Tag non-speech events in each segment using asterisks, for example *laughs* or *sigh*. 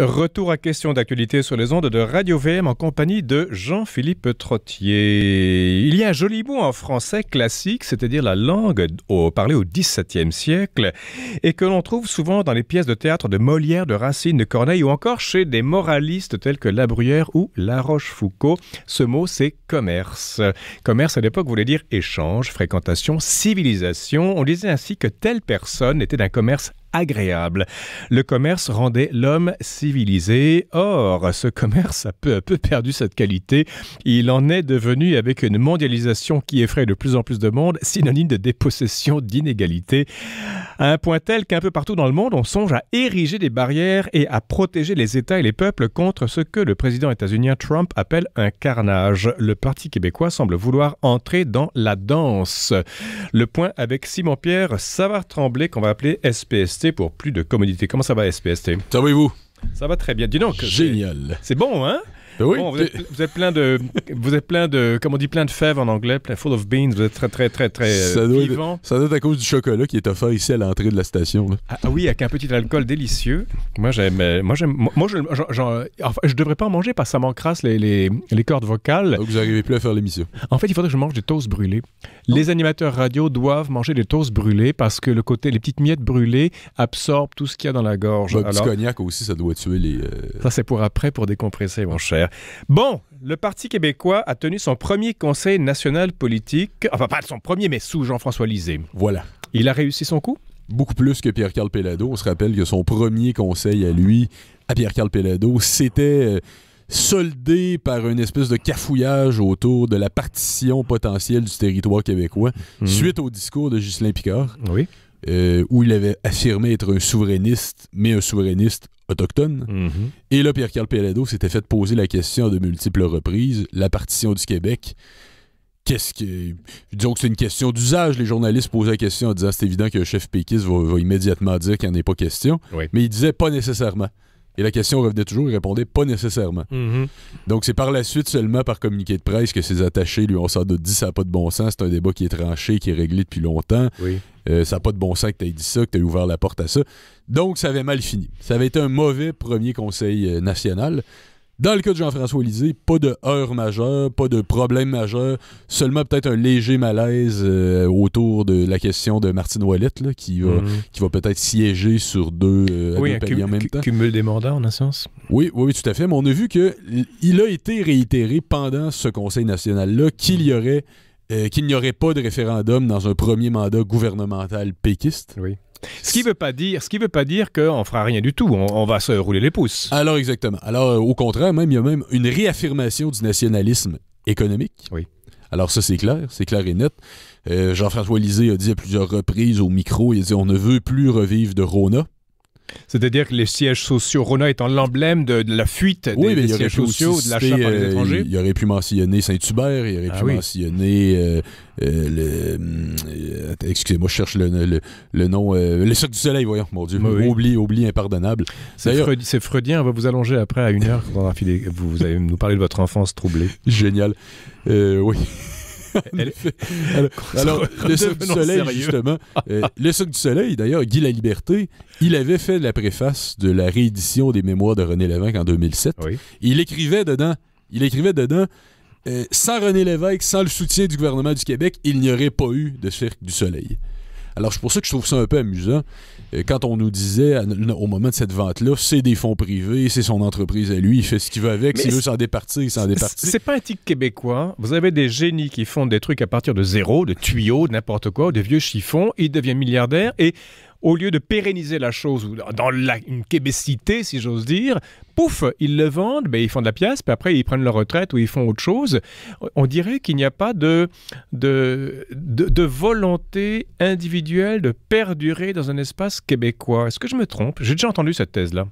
Retour à questions d'actualité sur les ondes de Radio VM en compagnie de Jean-Philippe Trottier. Il y a un joli mot en français classique, c'est-à-dire la langue au, parlée au XVIIe siècle, et que l'on trouve souvent dans les pièces de théâtre de Molière, de Racine, de Corneille ou encore chez des moralistes tels que La Bruyère ou La Rochefoucauld. Ce mot, c'est commerce. Commerce à l'époque voulait dire échange, fréquentation, civilisation. On disait ainsi que telle personne était d'un commerce agréable. Le commerce rendait l'homme civilisé. Or, ce commerce a peu à peu perdu cette qualité. Il en est devenu, avec une mondialisation qui effraie de plus en plus de monde, synonyme de dépossession d'inégalité. À un point tel qu'un peu partout dans le monde, on songe à ériger des barrières et à protéger les États et les peuples contre ce que le président états-unien Trump appelle un carnage. Le Parti québécois semble vouloir entrer dans la danse. Le point avec Simon-Pierre Savard-Tremblay qu'on va appeler SPST pour plus de commodité. Comment ça va, SPST Ça va et vous Ça va très bien. Dis donc. Génial. C'est bon, hein ben vous, êtes, plein de, vous êtes plein de, comme on dit, plein de fèves en anglais, plein full of beans. Vous êtes très, très, très, très ça euh, doit vivant. ça doit être à cause du chocolat qui est offert ici à l'entrée de la station. Ah, ah, oui, avec un petit alcool délicieux. Moi, j'aime, euh, moi, j'aime, moi, je, devrais pas en manger parce que ça m'encrasse les, les, cordes vocales. Donc, ah, vous n'arrivez plus à faire l'émission. En fait, il faudrait que je mange des toasts brûlés. Les oh. animateurs radio doivent manger des toasts brûlés parce que le côté, les petites miettes brûlées absorbent tout ce qu'il y a dans la gorge. un petit cognac aussi, ça doit tuer les. Euh, ça, c'est pour après, pour décompresser, mon cher. Bon, le Parti québécois a tenu son premier conseil national politique, enfin pas son premier, mais sous Jean-François Lisée. Voilà. Il a réussi son coup? Beaucoup plus que Pierre-Carl Pellado. On se rappelle que son premier conseil à lui, à Pierre-Carl Pellado, c'était euh, soldé par une espèce de cafouillage autour de la partition potentielle du territoire québécois mmh. suite au discours de Ghislain Picard. Oui. Euh, où il avait affirmé être un souverainiste, mais un souverainiste autochtone. Mhm. Et là, Pierre-Carl Pelado s'était fait poser la question de multiples reprises, la partition du Québec. Qu'est-ce que. Disons que c'est une question d'usage. Les journalistes posaient la question en disant c'est évident que le chef péquiste va, immédiatement dire qu'il n'y en est pas question. Mais il disait pas nécessairement. Et la question revenait toujours, il répondait pas nécessairement. Mm-hmm. Donc c'est par la suite seulement par communiqué de presse que ses attachés lui ont sans de dit ça n'a pas de bon sens, c'est un débat qui est tranché, qui est réglé depuis longtemps. Oui. Euh, ça n'a pas de bon sens que tu aies dit ça, que tu aies ouvert la porte à ça. Donc ça avait mal fini. Ça avait été un mauvais premier conseil euh, national. Dans le cas de Jean-François Lisée, pas de heurts majeurs, pas de problèmes majeurs, seulement peut-être un léger malaise euh, autour de la question de Martine Ouellette, mhm. qui va, peut-être siéger sur deux, euh, en même temps. cumul des mandats, en un Oui, oui, tout à fait. Mais on a vu que il a été réitéré pendant ce Conseil national-là qu'il euh, qu'il n'y aurait pas de référendum dans un premier mandat gouvernemental péquiste. Oui. Ce qui veut pas dire, ce qui veut pas dire qu'on fera rien du tout. On, va se rouler les pouces. Alors exactement. Alors euh, au contraire, même il y a même une réaffirmation du nationalisme économique. Oui. Alors ça c'est clair, c'est clair et net. Euh, Jean-François Lisée a dit à plusieurs reprises au micro, il a dit on ne veut plus revivre de Rona. C'est-à-dire que les sièges sociaux, Rona étant l'emblème de, la fuite des, sièges sociaux, de l'achat par les euh, étrangers. Il aurait pu mentionner Saint-Hubert, il aurait ah pu mentionner. Euh, euh, excusez-moi, je cherche le, nom. le Cirque du Soleil, voyons, mon Dieu. Oubli, oubli impardonnable. C'est freudien, on va vous allonger après à une heure quand on a vous allez nous parler de votre enfance troublée. Génial. oui alors, le Cirque du Soleil, justement, euh, *laughs* le Cirque du Soleil, d'ailleurs, Guy Liberté, il avait fait la préface de la réédition des mémoires de René Lévesque en 2007. Il écrivait dedans, il écrivait dedans, euh, sans René Lévesque, sans le soutien du gouvernement du Québec, il n'y aurait pas eu de Cirque du Soleil. Alors, c'est pour ça que je trouve ça un peu amusant. Euh, quand on nous disait, au moment de cette vente-là, c'est des fonds privés, c'est son entreprise à lui, il fait ce qu'il veut avec, s'il veut s'en départir, il s'en départit. C'est pas un type québécois. Vous avez des génies qui font des trucs à partir de zéro, de tuyaux, de n'importe quoi, de vieux chiffons, il devient milliardaire et au lieu de pérenniser la chose dans une québécité, si j'ose dire, pouf, ils le vendent, ben, ils font de la pièce, puis après ils prennent leur retraite ou ils font autre chose. On dirait qu'il n'y a pas de, de, volonté individuelle de perdurer dans un espace québécois. Est-ce que je me trompe J'ai déjà entendu cette thèse-là.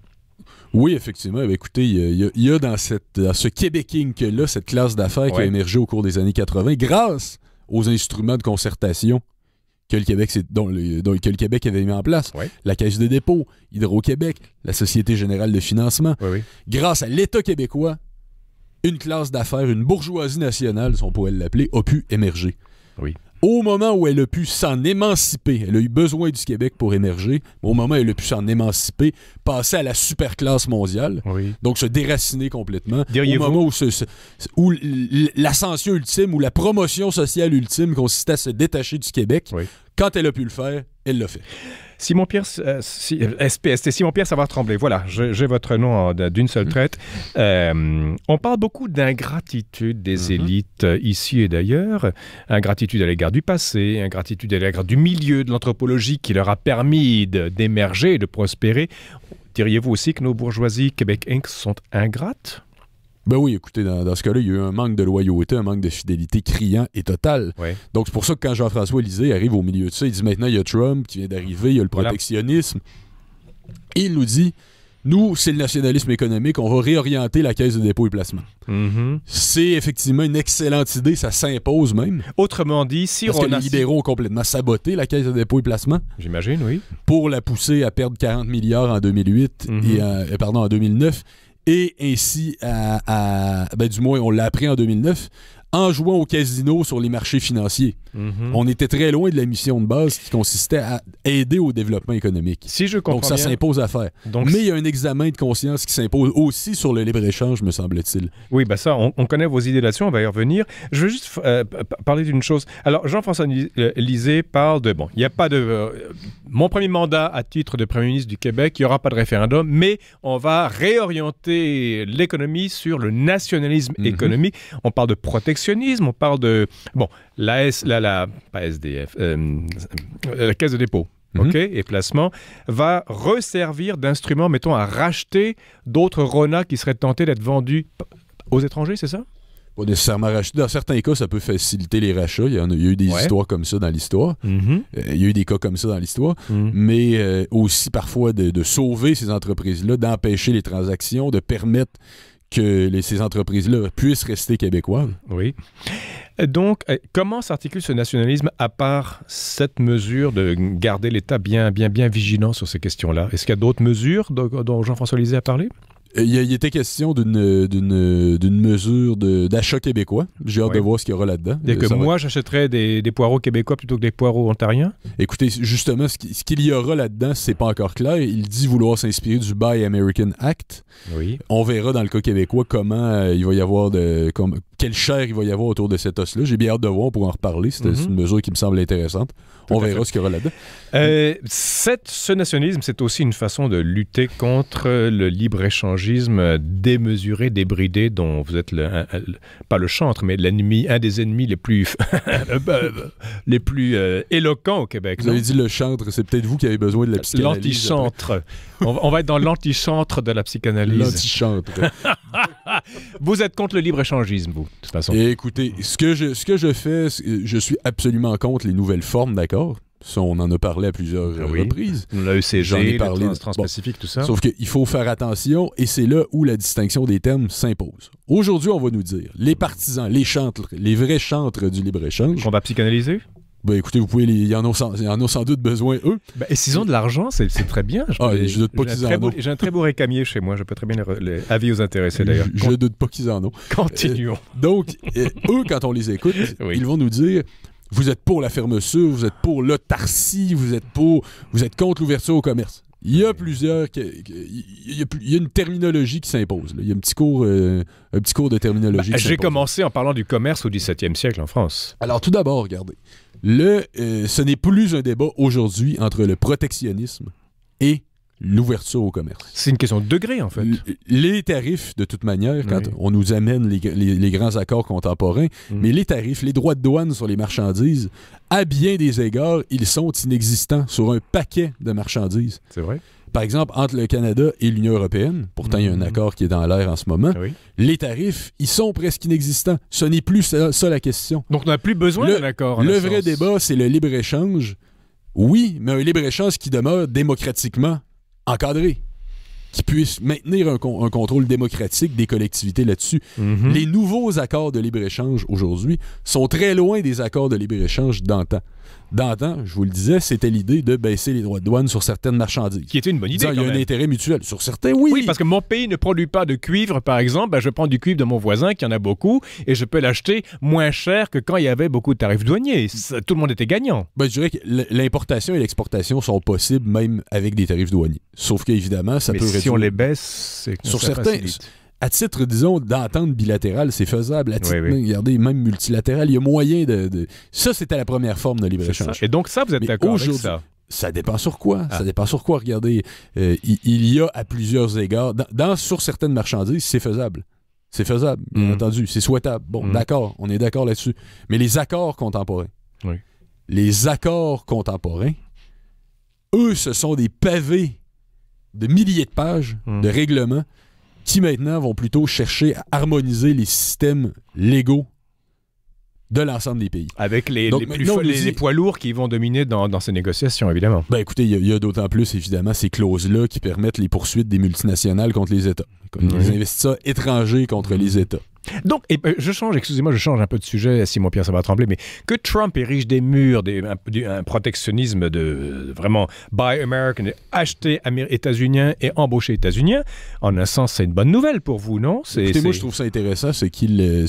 Oui, effectivement. Ben, écoutez, il y, a, dans, ce Québéking là, cette classe d'affaires qui a émergé au cours des années 80, grâce aux instruments de concertation que le Québec, dont Québec avait mis en place. La Caisse de dépôt, Hydro-Québec, la Société générale de financement. Grâce à l'État québécois, une classe d'affaires, une bourgeoisie nationale, si on pourrait l'appeler, a pu émerger. Oui. Au moment où elle a pu s'en émanciper, elle a eu besoin du Québec pour émerger, au moment où elle a pu s'en émanciper, passer à la super classe mondiale, donc se déraciner complètement, au moment où, l'ascension ultime, ou la promotion sociale ultime consistait à se détacher du Québec, quand elle a pu le faire, elle l'a fait. Simon Pierre, euh, si, euh, Simon Pierre Savoir Trembler. Voilà, j'ai votre nom euh, d'une seule mm. traite. Euh, on parle beaucoup d'ingratitude des mm-hmm. élites ici et d'ailleurs. Ingratitude à l'égard du passé, ingratitude à l'égard du milieu de l'anthropologie qui leur a permis d'émerger et de prospérer. Diriez-vous aussi que nos bourgeoisies Québec Inc. sont ingrates ben oui, écoutez, dans, ce cas-là, il y a eu un manque de loyauté, un manque de fidélité criant et total. Donc, c'est pour ça que quand Jean-François Lisée arrive au milieu de ça, il dit maintenant, il y a Trump qui vient d'arriver, il y a le protectionnisme. il nous dit nous, c'est le nationalisme économique, on va réorienter la caisse de dépôt et placement. Mm-hmm. C'est effectivement une excellente idée, ça s'impose même. Autrement dit, si Parce on que les libéraux ont complètement saboté la caisse de dépôt et placement. J'imagine, oui. Pour la pousser à perdre 40 milliards en 2008 mm-hmm. et euh, pardon en 2009 et ainsi ben, du moins on l'a appris en 2009 en jouant au casino sur les marchés financiers. Mhm. On était très loin de la mission de base qui consistait à aider au développement économique. Si je Donc ça s'impose à faire. Mais il y a un examen de conscience qui s'impose aussi sur le libre-échange, me semble-t-il. Oui, ben ça, on, connaît vos idées là-dessus, on va y revenir. Je veux juste euh, parler d'une chose. Alors, Jean-François euh, Lisée parle de... Bon, il n'y a pas de... Euh, mon premier mandat à titre de Premier ministre du Québec, il n'y aura pas de référendum, mais on va réorienter l'économie sur le nationalisme mhm. économique. On parle de protection on parle de... Bon, la, la, la pas SDF, euh, euh, la caisse de dépôt. Mhm. OK, et placement, va resservir d'instrument, mettons, à racheter d'autres RONA qui seraient tentés d'être vendus aux étrangers, c'est ça? Pas nécessairement racheter. Dans certains cas, ça peut faciliter les rachats. Il y, en a, eu des histoires comme ça dans l'histoire. Mhm. Euh, il y a eu des cas comme ça dans l'histoire. Mhm. Mais aussi parfois de, de, sauver ces entreprises-là, d'empêcher les transactions, de permettre que ces entreprises-là puissent rester québécoises. Oui. Donc, euh, comment s'articule ce nationalisme à part cette mesure de garder l'État bien, bien, bien vigilant sur ces questions-là Est-ce qu'il y a d'autres mesures dont Jean-François Lisée a parlé euh, il, était question d'une euh, euh, mesure d'achat québécois. J'ai hâte de voir ce qu'il y aura là-dedans. que moi, j'achèterais des, poireaux québécois plutôt que des poireaux ontariens. Écoutez, justement, ce qu'il y aura là-dedans, ce n'est pas encore clair. Il dit vouloir s'inspirer du Buy American Act. Oui. On verra dans le cas québécois comment il va y avoir de, quelle chair il va y avoir autour de cet os-là. J'ai bien hâte de voir, pour en reparler. C'est mhm. une mesure qui me semble intéressante. on verra ce qu'il y aura là-dedans. Euh, ce nationalisme, c'est aussi une façon de lutter contre le libre-échangisme démesuré, débridé, dont vous êtes, pas le chantre, mais l'ennemi, un des ennemis les plus, *laughs* euh, les plus euh, éloquents au Québec. Vous avez dit le chantre, c'est peut-être vous qui avez besoin de la psychanalyse. L'antichantre. on, on va être dans l'antichantre de la psychanalyse. L'antichantre. *laughs* vous êtes contre le libre-échangisme, vous écoutez, ce que, je, ce que je fais, je suis absolument contre les nouvelles formes d'accord. on en a parlé à plusieurs ah reprises. L'ECG, J'en ai parlé. Le transpacifique, tout ça. Sauf qu'il faut faire attention et c'est là où la distinction des thèmes s'impose. Aujourd'hui, on va nous dire les partisans, les chantres, les vrais chantres du libre-échange. On va psychanalyser ben écoutez, vous pouvez, il ils, en ont sans, doute besoin, eux. Ben, et s'ils ont de l'argent, c'est très bien. ah, je doute pas qu'ils en ont. J'ai un très beau récamier chez moi, je peux très bien les, avis aux intéressés d'ailleurs. Je, doute pas qu'ils en ont. Continuons. Euh, donc, eux, quand on les écoute, *laughs* ils vont nous dire vous êtes pour la fermeture, vous êtes pour l'autarcie, vous êtes pour, vous êtes contre l'ouverture au commerce. Il y a plusieurs. Il y a, une terminologie qui s'impose. Il y a un petit cours, euh, un petit cours de terminologie. Ben, j'ai commencé en parlant du commerce au 17e siècle en France. Alors, tout d'abord, regardez. Le, euh, ce n'est plus un débat aujourd'hui entre le protectionnisme et l'ouverture au commerce. C'est une question de degré, en fait. les tarifs, de toute manière, quand on nous amène les, grands accords contemporains, mm. mais les tarifs, les droits de douane sur les marchandises, à bien des égards, ils sont inexistants sur un paquet de marchandises. C'est vrai. Par exemple, entre le Canada et l'Union européenne, pourtant il y a un mhm. accord qui est dans l'air en ce moment, ah les tarifs, ils sont presque inexistants. Ce n'est plus ça, la question. Donc on n'a plus besoin d'un de l'accord. Le vrai débat, c'est le libre-échange. Oui, mais un libre-échange qui demeure démocratiquement encadré qui puissent maintenir un, contrôle démocratique des collectivités là-dessus. Mhm. Les nouveaux accords de libre-échange aujourd'hui sont très loin des accords de libre-échange d'antan. D'antan, je vous le disais, c'était l'idée de baisser les droits de douane sur certaines marchandises. Qui était une bonne idée. il y a un intérêt mutuel. Sur certains, oui. Oui, parce que mon pays ne produit pas de cuivre, par exemple. Ben, je prends du cuivre de mon voisin, qui en a beaucoup, et je peux l'acheter moins cher que quand il y avait beaucoup de tarifs douaniers. tout le monde était gagnant. Ben, je dirais que l'importation et l'exportation sont possibles même avec des tarifs douaniers. Sauf qu'évidemment, ça peut si on les baisse, c'est Sur certains. À titre, disons, d'entente bilatérale, c'est faisable. À titre, regardez, même multilatéral, il y a moyen de. Ça, c'était la première forme de libre-échange. Et donc, ça, vous êtes d'accord avec ça? Ça dépend sur quoi. Ah. Ça dépend sur quoi. Regardez, euh, il, y a à plusieurs égards, dans, sur certaines marchandises, c'est faisable. C'est faisable, bien mm. entendu. C'est souhaitable. Bon, mm. d'accord, on est d'accord là-dessus. Mais les accords contemporains, les accords contemporains, eux, ce sont des pavés de milliers de pages hmm. de règlements qui maintenant vont plutôt chercher à harmoniser les systèmes légaux de l'ensemble des pays. Avec les, poids lourds qui vont dominer dans, ces négociations, évidemment. Ben écoutez, il y a, d'autant plus, évidemment, ces clauses-là qui permettent les poursuites des multinationales contre les États, hmm. les investisseurs étrangers contre hmm. les États. Donc, euh, je change, excusez-moi, je change un peu de sujet, si mon Pierre, ça va trembler, mais que Trump érige des murs, un, protectionnisme de vraiment buy American, acheter états unis et embaucher états unis en un sens, c'est une bonne nouvelle pour vous, non Écoutez, moi, je trouve ça intéressant, c'est qu'il, euh,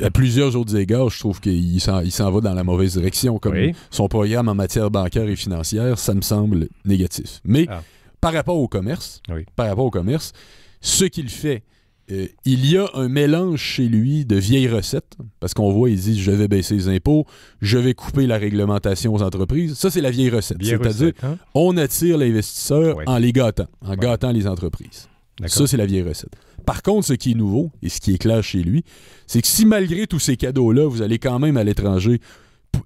à, plusieurs autres égards, je trouve qu'il s'en va dans la mauvaise direction, comme son programme en matière bancaire et financière, ça me semble négatif. Mais ah. par rapport au commerce, par rapport au commerce, ce qu'il fait, euh, il y a un mélange chez lui de vieilles recettes, parce qu'on voit, il dit je vais baisser les impôts, je vais couper la réglementation aux entreprises. Ça, c'est la vieille recette. C'est-à-dire, hein? on attire l'investisseur en les gâtant, en gâtant les entreprises. Ça, c'est la vieille recette. Par contre, ce qui est nouveau et ce qui est clair chez lui, c'est que si malgré tous ces cadeaux-là, vous allez quand même à l'étranger,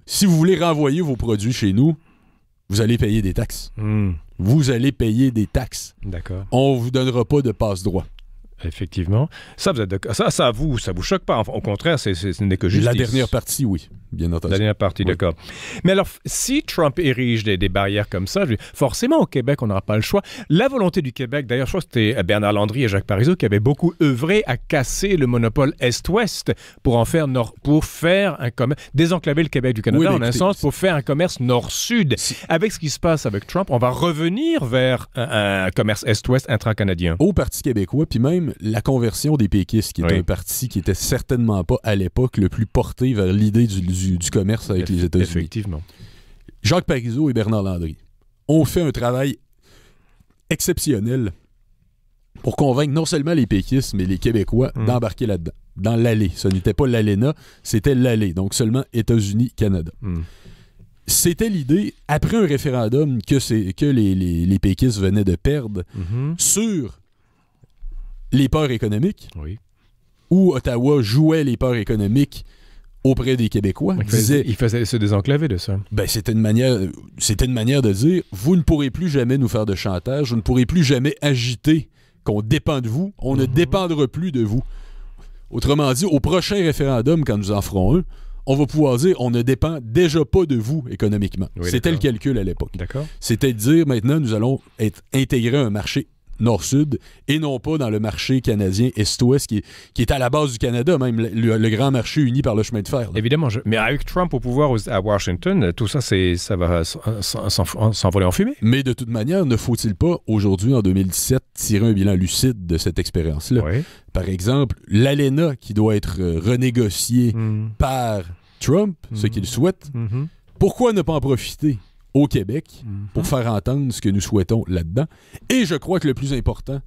si vous voulez renvoyer vos produits chez nous, vous allez payer des taxes. Hmm. Vous allez payer des taxes. D'accord. On ne vous donnera pas de passe-droit. Effectivement. Ça, vous êtes ça, ça vous, ça vous choque pas. Au contraire, c'est, ce n'est que justice. La dernière partie, oui, bien entendu. La dernière partie, d'accord. Mais alors, si Trump érige des, des barrières comme ça, forcément, au Québec, on n'aura pas le choix. La volonté du Québec, d'ailleurs, je crois que c'était euh, Bernard Landry et Jacques Parizeau qui avaient beaucoup œuvré à casser le monopole Est-Ouest pour en faire nord, pour faire un commerce, désenclaver le Québec du Canada, en un sens, pour faire un commerce Nord-Sud. Avec ce qui se passe avec Trump, on va revenir vers un, commerce Est-Ouest intra-canadien. Au Parti québécois, puis même la conversion des péquistes, qui est un parti qui était certainement pas à l'époque le plus porté vers l'idée du, commerce avec les États-Unis. Effectivement. Jacques Parizeau et Bernard Landry ont fait un travail exceptionnel pour convaincre non seulement les péquistes, mais les Québécois mm. d'embarquer là-dedans, dans l'allée. Ce n'était pas l'ALENA, c'était l'allée, donc seulement États-Unis, Canada. Mm. C'était l'idée, après un référendum que, que les, les, péquistes venaient de perdre, mm-hmm. sur les peurs économiques. Oui. Où Ottawa jouait les peurs économiques auprès des Québécois. il faisait se désenclaver de ça. Ben, c'était une manière, c'était une manière de dire, vous ne pourrez plus jamais nous faire de chantage, vous ne pourrez plus jamais agiter qu'on dépend de vous, on ne mhm. dépendra plus de vous. Autrement dit, au prochain référendum, quand nous en ferons un, on va pouvoir dire on ne dépend déjà pas de vous économiquement. C'était le calcul à l'époque. D'accord. C'était dire maintenant nous allons être, intégrer un marché nord-sud et non pas dans le marché canadien est-ouest qui, est à la base du Canada, même le, grand marché uni par le chemin de fer. Évidemment, mais avec Trump au pouvoir à Washington, tout ça, ça va s'envoler en fumée. Mais de toute manière, ne faut-il pas aujourd'hui, en 2017, tirer un bilan lucide de cette expérience-là? Par exemple, l'ALENA qui doit être euh, renégociée mm. par Trump, ce mm. qu'il souhaite. Mm-hmm. Pourquoi ne pas en profiter au Québec mhm. pour faire entendre ce que nous souhaitons là-dedans. Et je crois que le plus important,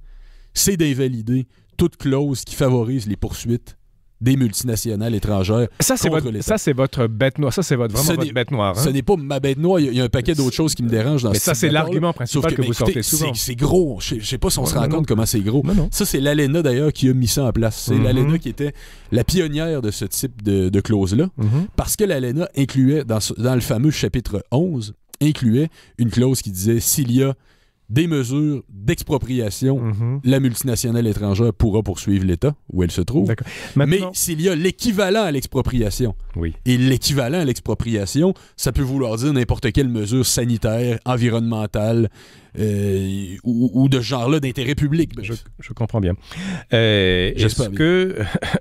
c'est d'invalider toute clause qui favorise les poursuites des multinationales étrangères. Ça, c'est votre, ça, c'est votre bête noire. Ça, c'est votre, vraiment votre bête noire. Hein. Ce n'est pas ma bête noire. Il y, a un paquet d'autres choses qui me dérangent dans Mais ça, c'est l'argument principal que, vous sortez souvent. C'est, gros. Je ne sais pas si on se rend compte comment c'est gros. ça, c'est l'ALENA, d'ailleurs, qui a mis ça en place. C'est mhm. l'ALENA qui était la pionnière de ce type de, clause-là, mhm. parce que l'ALENA incluait dans, dans le fameux chapitre 11 incluait une clause qui disait s'il y a des mesures d'expropriation, mhm. la multinationale étrangère pourra poursuivre l'État où elle se trouve. Mais s'il y a l'équivalent à l'expropriation, oui. et l'équivalent à l'expropriation, ça peut vouloir dire n'importe quelle mesure sanitaire, environnementale, euh, ou, de genre-là d'intérêt public. Ben, je, comprends bien. Euh, est J'espère. que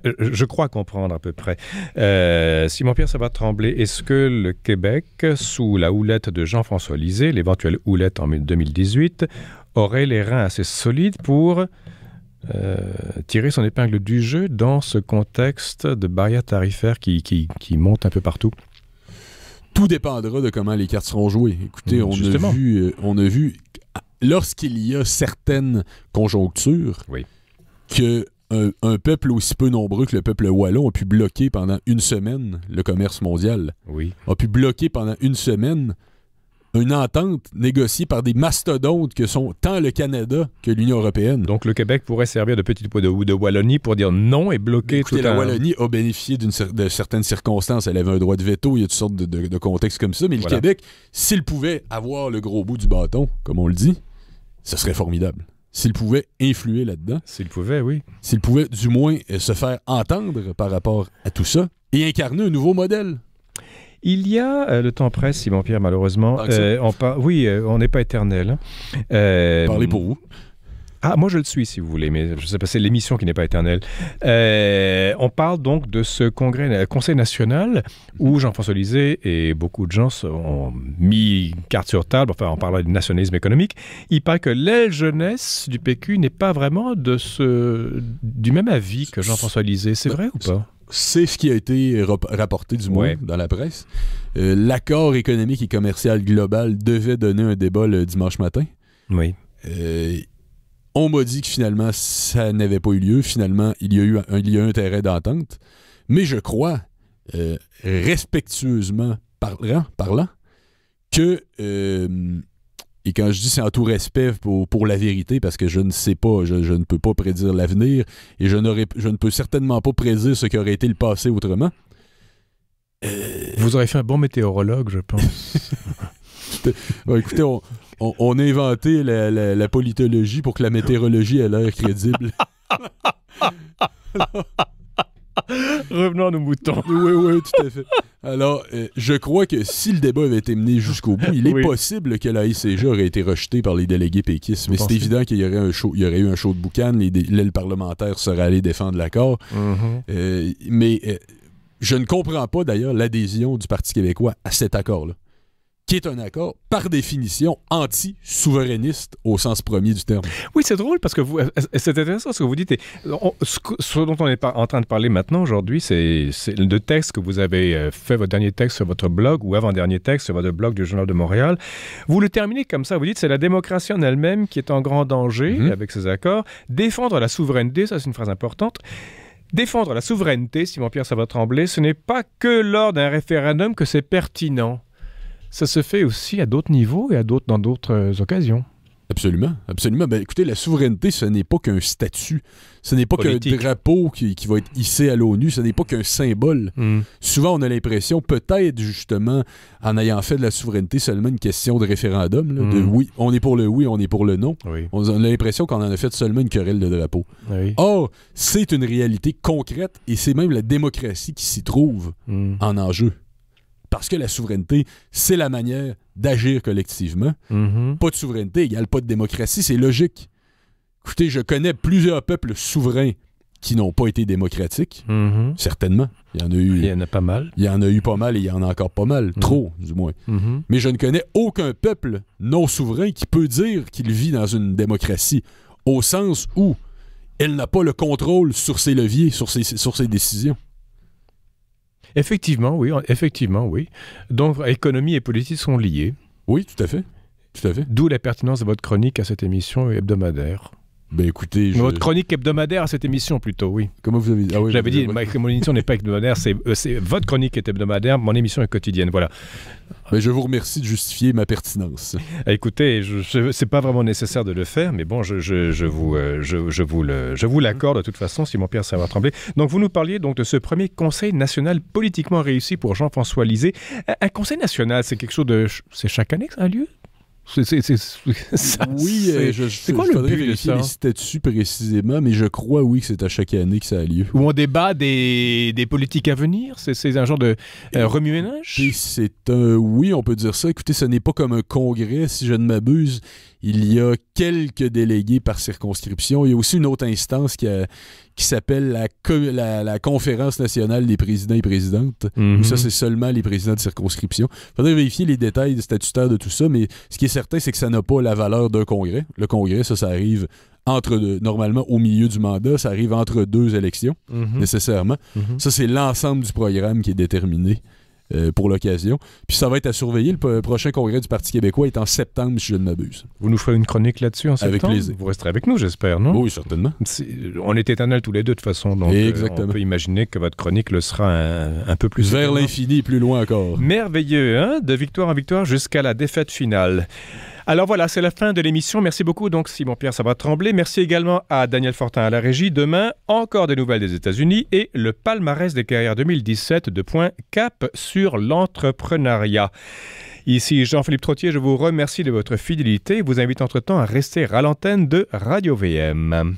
*laughs* je crois comprendre à peu près. Euh, Simon-Pierre va trembler est-ce que le Québec, sous la houlette de Jean-François Lisée, l'éventuelle houlette en 2018, aurait les reins assez solides pour euh, tirer son épingle du jeu dans ce contexte de barrières tarifaires qui, qui, qui monte un peu partout tout dépendra de comment les cartes seront jouées. Écoutez, mm, on, a vu, euh, on a vu, lorsqu'il y a certaines conjonctures, oui. que euh, peuple aussi peu nombreux que le peuple wallon a pu bloquer pendant une semaine le commerce mondial. Oui. A pu bloquer pendant une semaine une entente négociée par des mastodontes que sont tant le Canada que l'Union européenne. Donc le Québec pourrait servir de petit poids de, de Wallonie pour dire non et bloquer écoutez, la Wallonie a bénéficié de certaines circonstances. Elle avait un droit de veto, il y a toutes sortes de, contextes comme ça. Mais le Québec, s'il pouvait avoir le gros bout du bâton, comme on le dit, ce serait formidable. S'il pouvait influer là-dedans. S'il pouvait, oui. S'il pouvait du moins se faire entendre par rapport à tout ça et incarner un nouveau modèle il y a, euh, le temps presse, Simon Pierre, malheureusement. Ah, euh, oui, euh, on n'est pas éternel. Parlez pour vous. Ah, moi je le suis si vous voulez, mais je sais pas, c'est l'émission qui n'est pas éternelle. on parle donc de ce congrès, Conseil national où Jean-François Lisée et beaucoup de gens ont mis carte sur table, enfin on parlait du nationalisme économique. Il paraît que l'aile jeunesse du PQ n'est pas vraiment de ce, du même avis que Jean-François Lisée, c'est bah, vrai ou pas c'est ce qui a été rapporté du moins dans la presse. Euh, l'accord économique et commercial global devait donner un débat le dimanche matin. Oui. Euh, on m'a dit que finalement, ça n'avait pas eu lieu. Finalement, il y a eu un, intérêt d'entente. Mais je crois, euh, respectueusement parlant que et quand je dis c'est en tout respect pour, pour, la vérité, parce que je ne sais pas, je, ne peux pas prédire l'avenir et je, je ne peux certainement pas prédire ce qui aurait été le passé autrement. Euh, Vous aurez fait un bon météorologue, je pense. *laughs* écoutez, on, on, a inventé la, la, la, politologie pour que la météorologie ait l'air crédible. *laughs* Revenons à nos moutons. oui, oui, tout à fait. Alors, euh, je crois que si le débat avait été mené jusqu'au bout, il est *laughs* possible que la aurait été rejetée par les délégués péquistes. Mais c'est évident qu'il y, aurait y aurait eu un show de boucan, l'aile parlementaire serait allé défendre l'accord. Mm-hmm. Euh, mais euh, je ne comprends pas d'ailleurs l'adhésion du Parti québécois à cet accord-là qui est un accord, par définition, anti-souverainiste au sens premier du terme. Oui, c'est drôle parce que vous, euh, euh, c'est intéressant ce que vous dites. ce, dont on est en train de parler maintenant aujourd'hui, c'est, le texte que vous avez euh, fait, votre dernier texte sur votre blog ou avant-dernier texte sur votre blog du Journal de Montréal. Vous le terminez comme ça, vous dites c'est la démocratie en elle-même qui est en grand danger mhm. avec ces accords. Défendre la souveraineté, ça c'est une phrase importante. Défendre la souveraineté, Simon-Pierre, ça va trembler, ce n'est pas que lors d'un référendum que c'est pertinent ça se fait aussi à d'autres niveaux et à d'autres dans d'autres euh, occasions. Absolument, absolument. Ben, écoutez, la souveraineté, ce n'est pas qu'un statut, ce n'est pas qu'un drapeau qui, qui, va être hissé à l'ONU, ce n'est pas qu'un symbole. Hmm. Souvent, on a l'impression, peut-être justement, en ayant fait de la souveraineté seulement une question de référendum, de hmm. oui, on est pour le oui, on est pour le non. On a l'impression qu'on en a fait seulement une querelle de drapeau. Oui. Or, c'est une réalité concrète et c'est même la démocratie qui s'y trouve hmm. en enjeu. Parce que la souveraineté, c'est la manière d'agir collectivement. Mm-hmm. Pas de souveraineté égale pas de démocratie, c'est logique. Écoutez, je connais plusieurs peuples souverains qui n'ont pas été démocratiques, mm-hmm. certainement. Il y en a eu. Il y en a pas mal. Il y en a eu pas mal et il y en a encore pas mal, mm-hmm. trop du moins. Mais je ne connais aucun peuple non souverain qui peut dire qu'il vit dans une démocratie, au sens où elle n'a pas le contrôle sur ses leviers, sur sur ses décisions. Effectivement, oui. Effectivement, oui. Donc, économie et politique sont liées. Oui, tout à fait. Tout à fait. D'où la pertinence de votre chronique à cette émission hebdomadaire. Ben, écoutez, Votre chronique hebdomadaire à cette émission plutôt, oui. Comment vous avez dit ah ?— J'avais dit, ma... mon émission n'est pas hebdomadaire, euh, c'est, votre chronique est hebdomadaire, mon émission est quotidienne, voilà. Mais ben, je vous remercie de justifier ma pertinence. Euh, écoutez, je, c'est pas vraiment nécessaire de le faire, mais bon, je, vous, euh, je, vous le, je vous l'accorde de toute façon, si mon père ça va trembler. Donc vous nous parliez donc de ce premier Conseil national politiquement réussi pour Jean-François Lisée. Un, Conseil national, c'est quelque chose de, c'est chaque année que ça a lieu *laughs* oui, euh, je, c'est quoi le but de précisément, mais je crois, oui, que c'est à chaque année que ça a lieu. Ou on débat des, politiques à venir? C'est, un genre de euh, remue-ménage? c'est Oui, on peut dire ça. Écoutez, ce n'est pas comme un congrès, si je ne m'abuse. Il y a quelques délégués par circonscription. Il y a aussi une autre instance qui, qui s'appelle la, la, Conférence nationale des présidents et présidentes. ça, mhm. c'est seulement les présidents de circonscription. Il faudrait vérifier les détails statutaires de tout ça, mais ce qui est certain, c'est que ça n'a pas la valeur d'un congrès. Le congrès, ça, ça arrive entre normalement au milieu du mandat, ça arrive entre deux élections, mhm. nécessairement. Mhm. Ça, c'est l'ensemble du programme qui est déterminé euh, pour l'occasion. Puis ça va être à surveiller. Le prochain congrès du Parti québécois est en septembre, si je ne m'abuse. Vous nous ferez une chronique là-dessus en septembre? Avec plaisir. Vous resterez avec nous, j'espère, non? Oui, certainement. on est éternels tous les deux, de toute façon. Donc, euh, on peut imaginer que votre chronique le sera un, un peu plus... Vers l'infini, plus loin encore. Merveilleux, hein? De victoire en victoire jusqu'à la défaite finale. Alors voilà, c'est la fin de l'émission. Merci beaucoup, donc, Simon-Pierre va trembler. Merci également à Daniel Fortin à la régie. Demain, encore des nouvelles des États-Unis et le palmarès des carrières 2017 de point cap sur l'entrepreneuriat. Ici Jean-Philippe Trottier, je vous remercie de votre fidélité et vous invite entre-temps à rester à l'antenne de Radio VM.